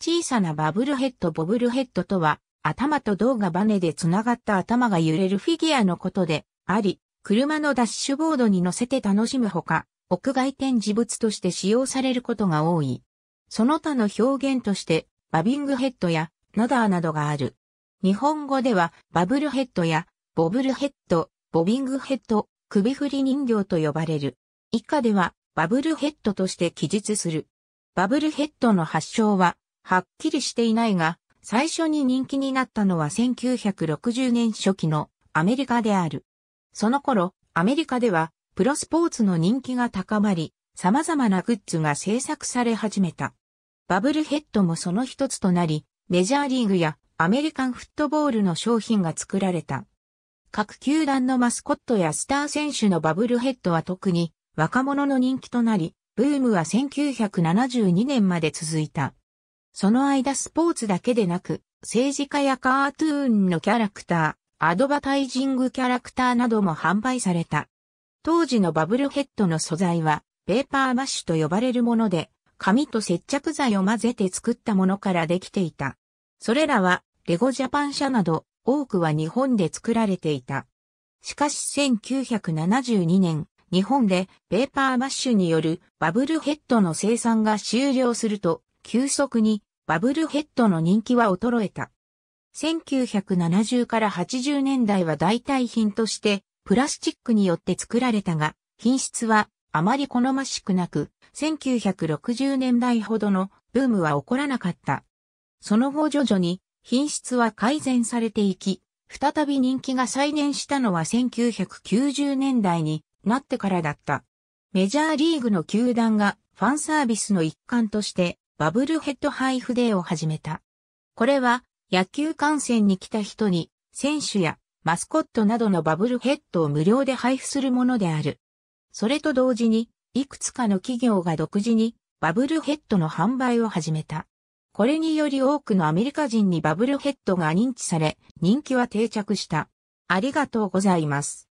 小さなバブルヘッドボブルヘッドとは、頭と胴がバネでつながった頭が揺れるフィギュアのことであり、車のダッシュボードに乗せて楽しむほか、屋外展示物として使用されることが多い。その他の表現として、バビングヘッドやナダーなどがある。日本語では、バブルヘッドや、ボブルヘッド、ボビングヘッド、首振り人形と呼ばれる。以下では、バブルヘッドとして記述する。バブルヘッドの発祥は、はっきりしていないが、最初に人気になったのは1960年初期のアメリカである。その頃、アメリカではプロスポーツの人気が高まり、様々なグッズが制作され始めた。バブルヘッドもその一つとなり、メジャーリーグやアメリカンフットボールの商品が作られた。各球団のマスコットやスター選手のバブルヘッドは特に若者の人気となり、ブームは1972年まで続いた。その間スポーツだけでなく、政治家やカートゥーンのキャラクター、アドバタイジングキャラクターなども販売された。当時のバブルヘッドの素材は、ペーパーマッシュと呼ばれるもので、紙と接着剤を混ぜて作ったものからできていた。それらは、レゴジャパン社など、多くは日本で作られていた。しかし1972年、日本でペーパーマッシュによるバブルヘッドの生産が終了すると、急速にバブルヘッドの人気は衰えた。1970から80年代は代替品としてプラスチックによって作られたが、品質はあまり好ましくなく、1960年代ほどのブームは起こらなかった。その後徐々に品質は改善されていき、再び人気が再燃したのは1990年代になってからだった。メジャーリーグの球団がファンサービスの一環としてバブルヘッド配布デーを始めた。これは野球観戦に来た人に選手やマスコットなどのバブルヘッドを無料で配布するものである。それと同時にいくつかの企業が独自にバブルヘッドの販売を始めた。これにより多くのアメリカ人にバブルヘッドが認知され人気は定着した。ありがとうございます。